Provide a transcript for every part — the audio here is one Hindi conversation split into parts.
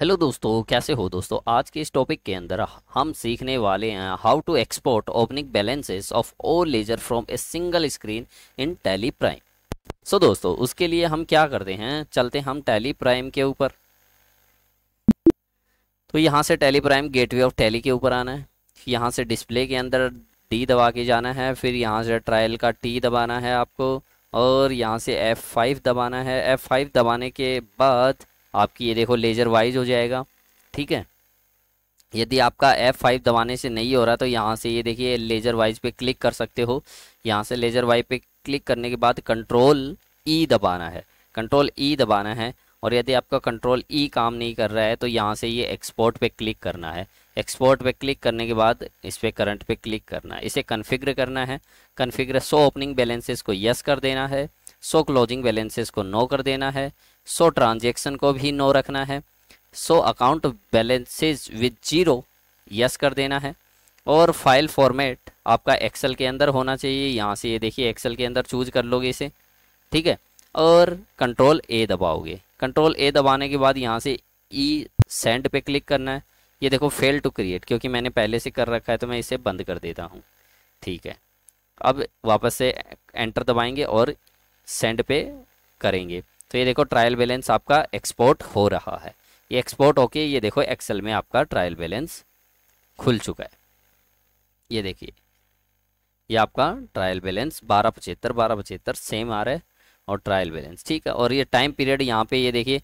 हेलो दोस्तों कैसे हो दोस्तों आज के इस टॉपिक के अंदर हम सीखने वाले हैं how to export opening balances of all ledger from a single screen in Tally Prime so दोस्तों उसके लिए हम क्या करते हैं चलते हम टैली प्राइम के ऊपर तो यहाँ से Tally Prime gateway of Tally के ऊपर आना है यहाँ से डिस्प्ले के अंदर डी दबा के जाना है फिर यहाँ से ट्रायल का टी दबाना है आपको और यहाँ से एफ दबाना है एफ दबाने के बाद आपकी ये देखो लेजर वाइज हो जाएगा ठीक है यदि आपका F5 दबाने से नहीं हो रहा तो यहाँ से ये देखिए लेजर वाइज पे क्लिक कर सकते हो यहाँ से लेजर वाइज पे क्लिक करने के बाद कंट्रोल ई e दबाना है कंट्रोल ई e दबाना है और यदि आपका कंट्रोल ई e काम नहीं कर रहा है तो यहाँ से ये एक्सपोर्ट पे क्लिक करना है एक्सपोर्ट पे क्लिक करने के बाद इस पर करंट पे क्लिक करना है इसे कन्फिग्र करना है कन्फिग्र सो ओपनिंग बैलेंसेस को यस कर देना है सो क्लोजिंग बैलेंसेस को नो कर देना है सो ट्रांजेक्शन को भी नो रखना है so account balances with zero yes कर देना है और फाइल फॉर्मेट आपका एक्सेल के अंदर होना चाहिए यहाँ से ये देखिए एक्सेल के अंदर चूज कर लोगे इसे ठीक है और कंट्रोल ए दबाओगे कंट्रोल ए दबाने के बाद यहाँ से ई सेंड पे क्लिक करना है ये देखो फेल टू क्रिएट क्योंकि मैंने पहले से कर रखा है तो मैं इसे बंद कर देता हूँ ठीक है अब वापस से एंटर दबाएंगे और सेंड पे करेंगे तो ये देखो ट्रायल बैलेंस आपका एक्सपोर्ट हो रहा है ये एक्सपोर्ट होके ये देखो एक्सेल में आपका ट्रायल बैलेंस खुल चुका है ये देखिए ये आपका ट्रायल बैलेंस बारह पचहत्तर बारह पचहत्तर सेम आ रहा है और ट्रायल बैलेंस ठीक है और ये टाइम पीरियड यहाँ पे ये देखिए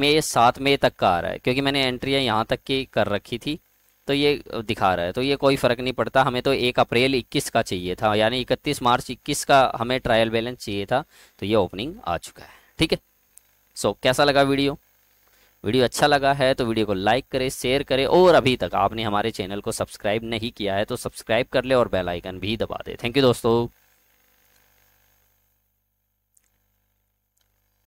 मई सात मई तक का आ रहा है क्योंकि मैंने एंट्रियाँ यहाँ तक की कर रखी थी तो ये दिखा रहा है तो ये कोई फ़र्क नहीं पड़ता हमें तो एक अप्रैल 21 का चाहिए था यानी 31 मार्च 21 का हमें ट्रायल बैलेंस चाहिए था तो ये ओपनिंग आ चुका है ठीक है सो कैसा लगा वीडियो वीडियो अच्छा लगा है तो वीडियो को लाइक करें शेयर करें और अभी तक आपने हमारे चैनल को सब्सक्राइब नहीं किया है तो सब्सक्राइब कर ले और बेलाइकन भी दबा दे थैंक यू दोस्तों